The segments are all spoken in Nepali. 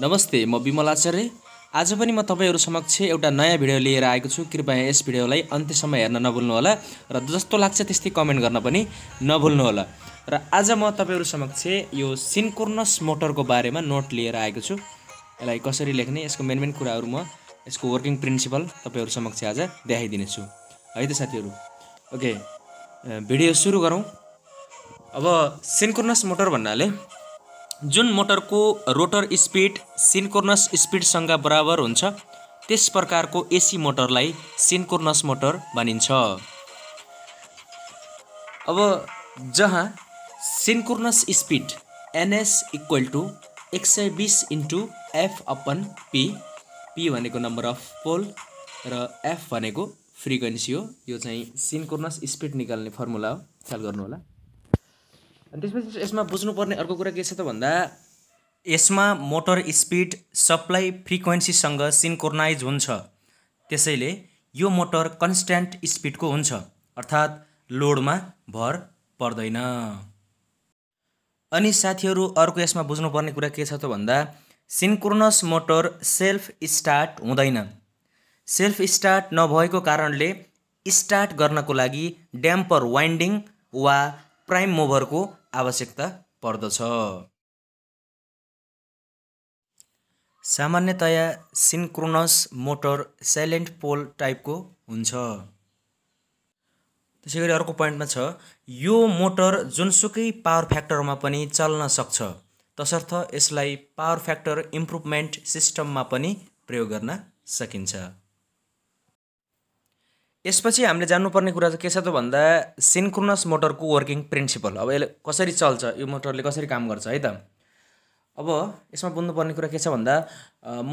नमस्ते म विमल आचार्य आज पनि म तपाईँहरू समक्ष एउटा नयाँ भिडियो लिएर आएको छु कृपया यस भिडियोलाई अन्त्यसम्म हेर्न नभुल्नुहोला र जस्तो लाग्छ त्यस्तै कमेन्ट गर्न पनि नभुल्नुहोला र आज म तपाईँहरू समक्ष यो सिन्कोर्नस मोटरको बारेमा नोट लिएर आएको छु यसलाई कसरी लेख्ने यसको मेन मेन कुराहरू म यसको वर्किङ प्रिन्सिपल तपाईँहरू समक्ष आज देखाइदिनेछु है त साथीहरू ओके भिडियो सुरु गरौँ अब सिन्कोर्नस मोटर भन्नाले जुन मोटरको रोटर स्पिड सिन्कोर्नस स्पिडसँग बराबर हुन्छ त्यस प्रकारको एसी मोटरलाई सिन्कोर्नस मोटर भनिन्छ अब जहाँ synchronous speed NS equal to एक सय बिस into F upon P P भनेको नम्बर अफ पोल र एफ भनेको फ्रिक्वेन्सी हो यो चाहिँ सिन्कोर्नस स्पिड निकाल्ने फर्मुला हो ख्याल गर्नुहोला अनि त्यसपछि यसमा बुझ्नुपर्ने अर्को कुरा के छ त भन्दा यसमा मोटर स्पिड सप्लाई फ्रिक्वेन्सीसँग सिन्कोनाइज हुन्छ त्यसैले यो मोटर कन्सट्यान्ट स्पिडको हुन्छ अर्थात् लोडमा भर पर्दैन अनि साथीहरू अर्को यसमा बुझ्नुपर्ने कुरा के छ त भन्दा सिन्क्रोनस मोटर सेल्फ स्टार्ट हुँदैन सेल्फ स्टार्ट नभएको कारणले स्टार्ट गर्नको लागि ड्याम्पर वाइन्डिङ वा प्राइम मोभरको आवश्यकता पर्दछ सामान्यतया सिन्क्रोनस मोटर साइलेन्ट पोल टाइपको हुन्छ त्यसै गरी अर्को पोइन्टमा छ यो मोटर जुनसुकै पावर फ्याक्टरमा पनि चल्न सक्छ तसर्थ यसलाई पावर फ्याक्टर इम्प्रुभमेन्ट सिस्टममा पनि प्रयोग गर्न सकिन्छ यसपछि हामीले जान्नुपर्ने कुरा चाहिँ के छ त भन्दा सिन्क्रोनस मोटरको वर्किङ प्रिन्सिपल अब यसले कसरी चल्छ यो मोटरले कसरी काम गर्छ है त अब यसमा बुझ्नुपर्ने कुरा के छ भन्दा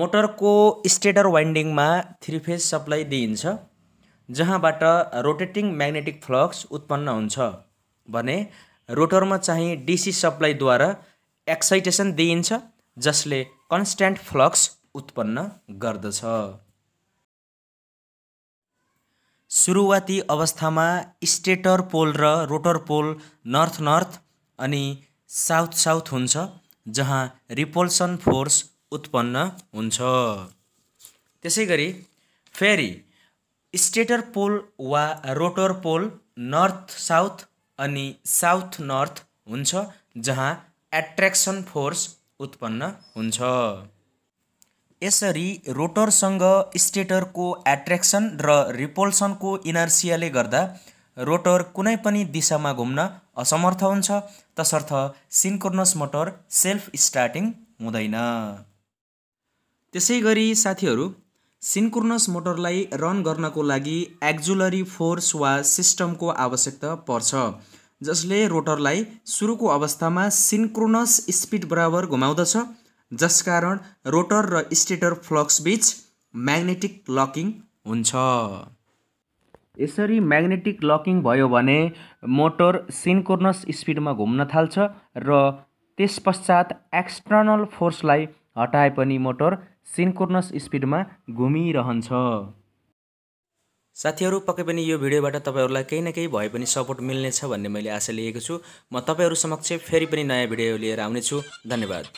मोटरको स्टेटर वाइन्डिङमा थ्री फेज सप्लाई दिइन्छ जहाँबाट रोटेटिङ म्याग्नेटिक फ्लक्स उत्पन्न हुन्छ भने रोटरमा चाहिँ डिसी सप्लाईद्वारा एक्साइटेसन दिइन्छ जसले कन्स्ट्यान्ट फ्लक्स उत्पन्न गर्दछ सुरुवाती अवस्थामा स्टेटर पोल र रोटर पोल नर्थ नर्थ अनि साउथ साउथ हुन्छ जहाँ रिपोल्सन फोर्स उत्पन्न हुन्छ त्यसै गरी फेरि स्टेटर पोल वा रोटर पोल नर्थ साउथ अनि साउथ नर्थ हुन्छ जहाँ एट्र्याक्सन फोर्स उत्पन्न हुन्छ यसरी रोटरसँग स्टेटरको एट्र्याक्सन र रिपोल्सनको इनर्सियाले गर्दा रोटर कुनै पनि दिशामा घुम्न असमर्थ हुन्छ तसर्थ सिन्क्रोनस मोटर सेल्फ स्टार्टिङ हुँदैन त्यसै गरी साथीहरू सिन्क्रोनस मोटरलाई रन गर्नको लागि एक्जुलरी फोर्स वा सिस्टमको आवश्यकता पर्छ जसले रोटरलाई सुरुको अवस्थामा सिन्क्रोनस स्पिड बराबर घुमाउँदछ जसकारण रोटर र स्टेटर फ्लक्सबीच म्याग्नेटिक लकिङ हुन्छ यसरी म्याग्नेटिक लकिङ भयो भने मोटर सिन्कोर्नस स्पिडमा घुम्न थाल्छ र त्यस पश्चात एक्सटर्नल फोर्सलाई हटाए पनि मोटर सिन्कोर्नस स्पिडमा घुमिरहन्छ साथीहरू पक्कै पनि यो भिडियोबाट तपाईँहरूलाई केही न केही भए पनि सपोर्ट मिल्नेछ भन्ने मैले आशा लिएको छु म तपाईँहरू समक्ष फेरि पनि नयाँ भिडियो लिएर आउनेछु धन्यवाद